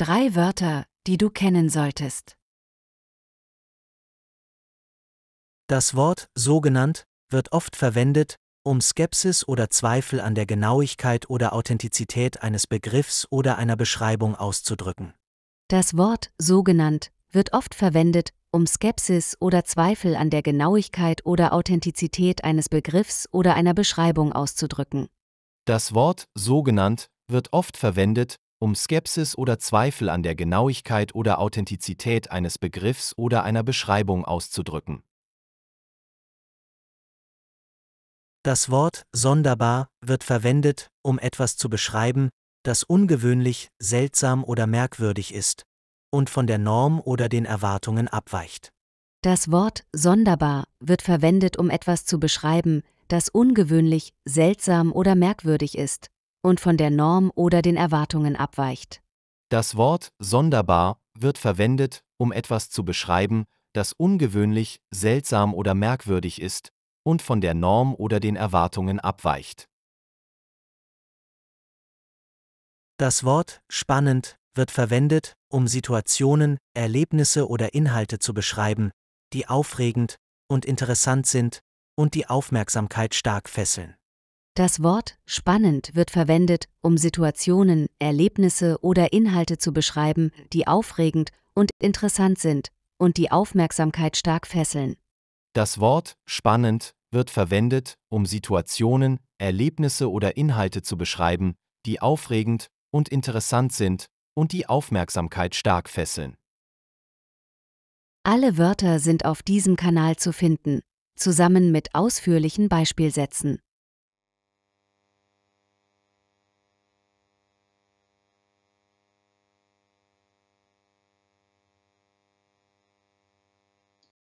Drei Wörter, die du kennen solltest. Das Wort so genannt wird oft verwendet, um Skepsis oder Zweifel an der Genauigkeit oder Authentizität eines Begriffs oder einer Beschreibung auszudrücken. Das Wort so genannt wird oft verwendet, um Skepsis oder Zweifel an der Genauigkeit oder Authentizität eines Begriffs oder einer Beschreibung auszudrücken. Das Wort so genannt wird oft verwendet, um Skepsis oder Zweifel an der Genauigkeit oder Authentizität eines Begriffs oder einer Beschreibung auszudrücken. Das Wort sonderbar wird verwendet, um etwas zu beschreiben, das ungewöhnlich, seltsam oder merkwürdig ist und von der Norm oder den Erwartungen abweicht. Das Wort sonderbar wird verwendet, um etwas zu beschreiben, das ungewöhnlich, seltsam oder merkwürdig ist und von der Norm oder den Erwartungen abweicht. Das Wort sonderbar wird verwendet, um etwas zu beschreiben, das ungewöhnlich, seltsam oder merkwürdig ist und von der Norm oder den Erwartungen abweicht. Das Wort spannend wird verwendet, um Situationen, Erlebnisse oder Inhalte zu beschreiben, die aufregend und interessant sind und die Aufmerksamkeit stark fesseln. Das Wort spannend wird verwendet, um Situationen, Erlebnisse oder Inhalte zu beschreiben, die aufregend und interessant sind und die Aufmerksamkeit stark fesseln. Das Wort spannend wird verwendet, um Situationen, Erlebnisse oder Inhalte zu beschreiben, die aufregend und interessant sind und die Aufmerksamkeit stark fesseln. Alle Wörter sind auf diesem Kanal zu finden, zusammen mit ausführlichen Beispielsätzen.